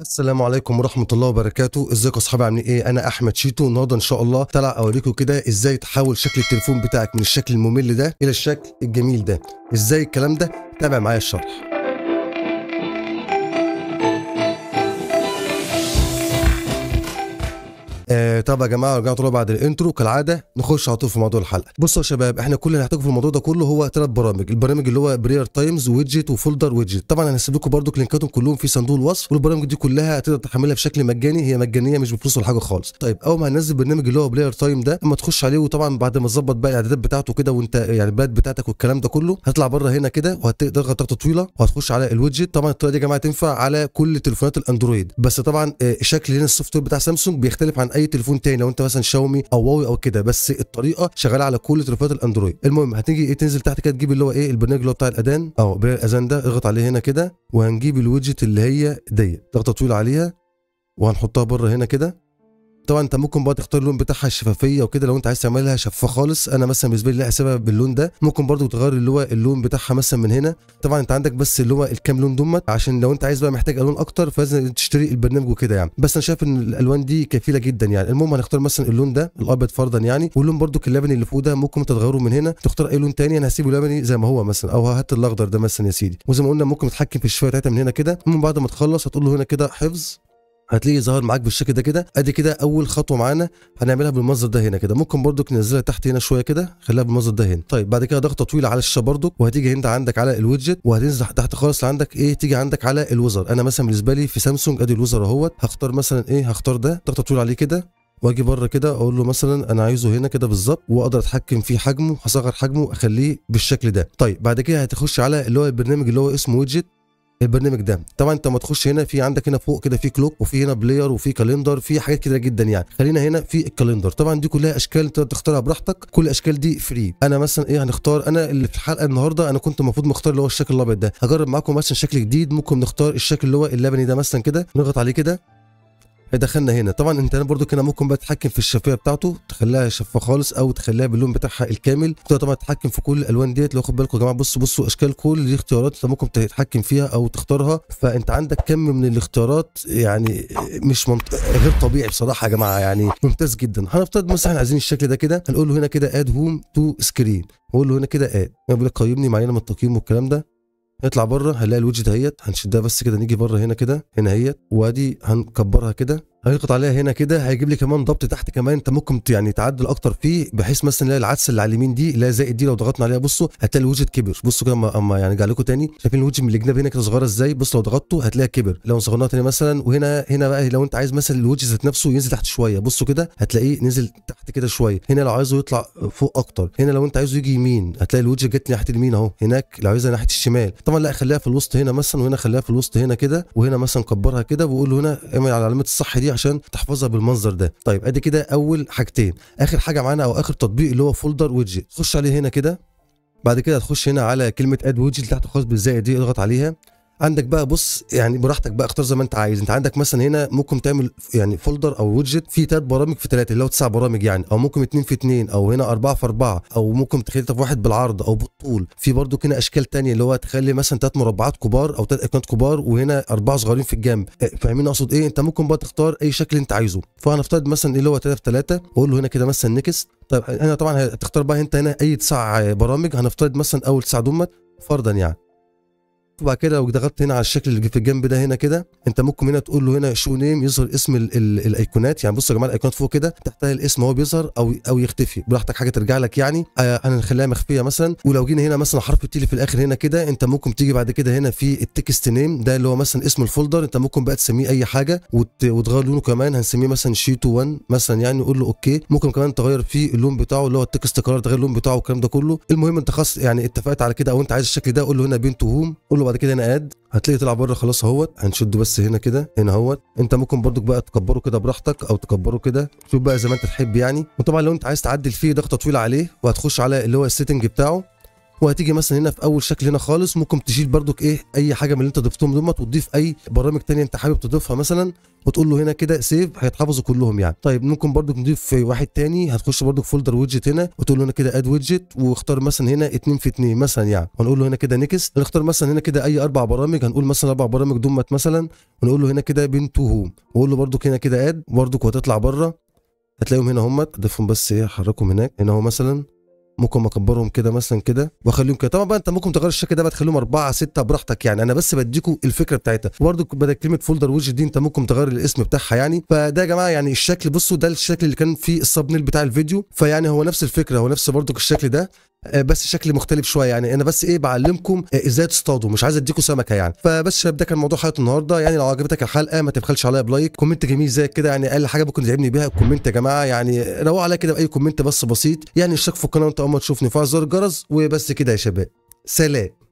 السلام عليكم ورحمه الله وبركاته ازيكم اصحابي عاملين ايه انا احمد شيتو النهارده ان شاء الله طلع اوريكم كده ازاي تحول شكل التليفون بتاعك من الشكل الممل ده الى الشكل الجميل ده ازاي الكلام ده تابع معايا الشرح آه، طب يا جماعه رجعنا طول بعد الانترو كالعاده نخش على طول في موضوع الحلقه بصوا يا شباب احنا كل اللي هنحتاجه في الموضوع ده كله هو ثلاث برامج البرامج اللي هو برير تايمز ويدجت وفولدر ويدجت طبعا هنسيب لكم برده لينكاتهم كلهم في صندوق الوصف والبرامج دي كلها هتقدر تحملها بشكل مجاني هي مجانيه مش بفلوس ولا حاجه خالص طيب اول ما هننزل البرنامج اللي هو بلاير تايم ده اما تخش عليه وطبعا بعد ما تظبط بقى الاعدادات بتاعته كده وانت يعني البلاد بتاعتك والكلام ده كله هتطلع بره هنا كده وهتضغط ضغطه طويله وهتخش على الويدجت طبعا الطريقه دي يا جماعه تنفع على كل تليفونات الاندرويد بس طبعا الشكل آه، هنا السوفت وير بتاع سامسونج بيختلف عن اي تليفون تليفون تاني لو انت مثلا شاومي او واوي او كده بس الطريقه شغاله على كل تليفونات الاندرويد المهم هتيجي ايه تنزل تحت كده تجيب اللي هو ايه البرنامج اللي هو بتاع الاذان او الاذان ده اضغط عليه هنا كده وهنجيب الويدجت اللي هي ديت ضغطه طويله عليها وهنحطها بره هنا كده طبعا انت ممكن بقى تختار اللون بتاعها الشفافيه وكده لو انت عايز تعملها شفافه خالص انا مثلا بالنسبه لي لا احسبها باللون ده ممكن برضو تغير اللي هو اللون بتاعها مثلا من هنا طبعا انت عندك بس اللي هو الكام لون دمت عشان لو انت عايز بقى محتاج الوان اكتر فلازم تشتري البرنامج وكده يعني بس انا شايف ان الالوان دي كفيله جدا يعني المهم هنختار مثلا اللون ده الابيض فرضا يعني واللون برضو اللبني اللي فوق ده ممكن انت تغيره من هنا تختار اي لون تاني انا هسيبه لبني زي ما هو مثلا او هات الاخضر ده مثلا يا سيدي وزي ما قلنا ممكن تتحكم في الشفافيه بتاعتها من هنا كده من بعد ما تخلص هتقول له هنا كده حفظ هتلاقيه ظهر معاك بالشكل ده كده ادي كده اول خطوه معانا هنعملها بالمنظر ده هنا كده ممكن برضك ننزلها تحت هنا شويه كده خليها بالمنظر ده هنا طيب بعد كده ضغطه طويله على الشاشه برضك وهتيجي هنا عندك على الويدجت وهتنزل تحت خالص عندك ايه تيجي عندك على الوزر انا مثلا بالنسبه لي في سامسونج ادي الوزر اهوت هختار مثلا ايه هختار ده ضغطه طويله عليه كده واجي بره كده اقول له مثلا انا عايزه هنا كده بالظبط واقدر اتحكم في حجمه هصغر حجمه اخليه بالشكل ده طيب بعد كده هتخش على اللي هو البرنامج اللي هو اسمه ويدجت البرنامج ده طبعا انت لما تخش هنا في عندك هنا فوق كده في كلوك وفي هنا بلاير وفي كالندر في حاجات كتيره جدا يعني خلينا هنا في الكالندر طبعا دي كلها اشكال انت تختارها براحتك كل الاشكال دي فري انا مثلا ايه هنختار انا اللي في الحلقه النهارده انا كنت المفروض مختار اللي هو الشكل الابيض ده هجرب معاكم مثلا شكل جديد ممكن نختار الشكل اللي هو اللبني ده مثلا كده نضغط عليه كده دخلنا هنا طبعا انت برضو كنا ممكن بقى تتحكم في الشفافيه بتاعته تخليها شفافه خالص او تخليها باللون بتاعها الكامل تقدر طبعا تتحكم في كل الالوان ديت لو خد بالكم يا جماعه بصوا بصوا اشكال كل دي اختيارات انت ممكن تتحكم فيها او تختارها فانت عندك كم من الاختيارات يعني مش منط... غير طبيعي بصراحه يا جماعه يعني ممتاز جدا هنفترض مثلا احنا عايزين الشكل ده كده هنقول له هنا كده اد هوم تو سكرين واقول له هنا كده اد يقول لك قيمني معينه من التقييم والكلام ده نطلع بره هنلاقي الويدج دهيت هنشدها بس كده نيجي بره هنا كده هنا اهيت وادي هنكبرها كده هيضغط عليها هنا كده هيجيب لي كمان ضبط تحت كمان انت ممكن يعني تعدل اكتر فيه بحيث مثلا نلاقي العدسه اللي على اليمين دي اللي زائد دي لو ضغطنا عليها بصوا هتلاقي الوجه كبر بصوا كده اما, يعني جاي لكم تاني شايفين الوجه من الجناب هنا كده صغيره ازاي بصوا لو ضغطته هتلاقيها كبر لو صغرناها تاني مثلا وهنا هنا بقى لو انت عايز مثلا الوجه ذات نفسه ينزل تحت شويه بصوا كده هتلاقيه نزل تحت كده شويه هنا لو عايزه يطلع فوق اكتر هنا لو انت عايزه يجي يمين هتلاقي الوجه جت ناحيه اليمين اهو هناك لو عايزها ناحيه الشمال طبعا لا خليها في الوسط هنا مثلا وهنا خليها في الوسط هنا كده وهنا مثلا كبرها كده وقول هنا اعمل على علامه الصح دي عشان تحفظها بالمنظر ده طيب ادي كده اول حاجتين اخر حاجه معانا او اخر تطبيق اللي هو فولدر ويدجت خش عليه هنا كده بعد كده هتخش هنا على كلمه اد ويدجت تحت خالص بالزائد دي اضغط عليها عندك بقى بص يعني براحتك بقى اختار زي ما انت عايز انت عندك مثلا هنا ممكن تعمل يعني فولدر او ويدجت فيه ثلاث برامج في ثلاثه اللي هو تسع برامج يعني او ممكن اثنين في اثنين او هنا اربعه في اربعه او ممكن تخلي واحد بالعرض او بالطول في برضو هنا اشكال ثانيه اللي هو تخلي مثلا ثلاث مربعات كبار او ثلاث ايقونات كبار وهنا اربعه صغيرين في الجنب إيه، فاهمين اقصد ايه انت ممكن بقى تختار اي شكل انت عايزه فهنفترض مثلا اللي هو ثلاثه في ثلاثه واقول له هنا كده مثلا نكست طيب هنا طبعا هتختار بقى انت هنا اي تسع برامج هنفترض مثلا اول تسع دمت فرضا يعني وبعد كده لو ضغطت هنا على الشكل اللي في الجنب ده هنا كده انت ممكن هنا تقول له هنا شو نيم يظهر اسم الايقونات يعني بصوا يا جماعه الايقونات فوق كده تحتها الاسم هو بيظهر او او يختفي براحتك حاجه ترجع لك يعني آه، انا نخليها مخفيه مثلا ولو جينا هنا مثلا حرف التي في الاخر هنا كده انت ممكن تيجي بعد كده هنا في التكست نيم ده اللي هو مثلا اسم الفولدر انت ممكن بقى تسميه اي حاجه وتغير لونه كمان هنسميه مثلا شيتو 1 مثلا يعني نقول له اوكي ممكن كمان تغير فيه اللون بتاعه اللي هو التكست كلر تغير اللون بتاعه والكلام ده كله المهم انت خلاص يعني اتفقت على كده او انت عايز الشكل ده قول له هنا بين تو هوم قول له وبعد كده هنا اد هتلاقيه طلع بره خلاص اهوت هنشده بس هنا كده هنا اهوت انت ممكن برضك بقى تكبره كده براحتك او تكبره كده شوف بقى زي ما انت تحب يعني وطبعا لو انت عايز تعدل فيه ضغطه طويله عليه وهتخش على اللي هو السيتنج بتاعه وهتيجي مثلا هنا في اول شكل هنا خالص ممكن تشيل بردك ايه اي حاجه من اللي انت ضفتهم دوت وتضيف اي برامج تانية انت حابب تضيفها مثلا وتقول له هنا كده سيف هيتحفظوا كلهم يعني طيب ممكن بردك نضيف في واحد تاني هتخش بردك فولدر ويدجت هنا وتقول له هنا كده اد ويدجت واختار مثلا هنا اتنين في اتنين مثلا يعني ونقول له هنا كده نكست هنختار مثلا هنا كده اي اربع برامج هنقول مثلا اربع برامج دمت مثلا ونقول له هنا كده بين تو هوم واقول له بردك هنا كده اد بردك وهتطلع بره هتلاقيهم هنا هم ضيفهم بس ايه حركهم هناك هنا هو مثلا ممكن اكبرهم كده مثلا كده واخليهم كده طبعا بقى انت ممكن تغير الشكل ده بقى تخليهم اربعه سته براحتك يعني انا بس بديكوا الفكره بتاعتها وبرده بدل كلمه فولدر ويدج دي انت ممكن تغير الاسم بتاعها يعني فده يا جماعه يعني الشكل بصوا ده الشكل اللي كان فيه السبنيل بتاع الفيديو فيعني هو نفس الفكره هو نفس برده الشكل ده آه، بس شكل مختلف شويه يعني انا بس ايه بعلمكم آه، ازاي تصطادوا مش عايز اديكم سمكه يعني فبس شباب ده كان موضوع حلقه النهارده يعني لو عجبتك الحلقه ما تبخلش عليا بلايك كومنت جميل زي كده يعني اقل حاجه ممكن تعبني بيها الكومنت يا جماعه يعني روق عليا كده باي كومنت بس بسيط يعني اشترك في القناه وانت اول ما تشوفني فعل زر الجرس وبس كده يا شباب سلام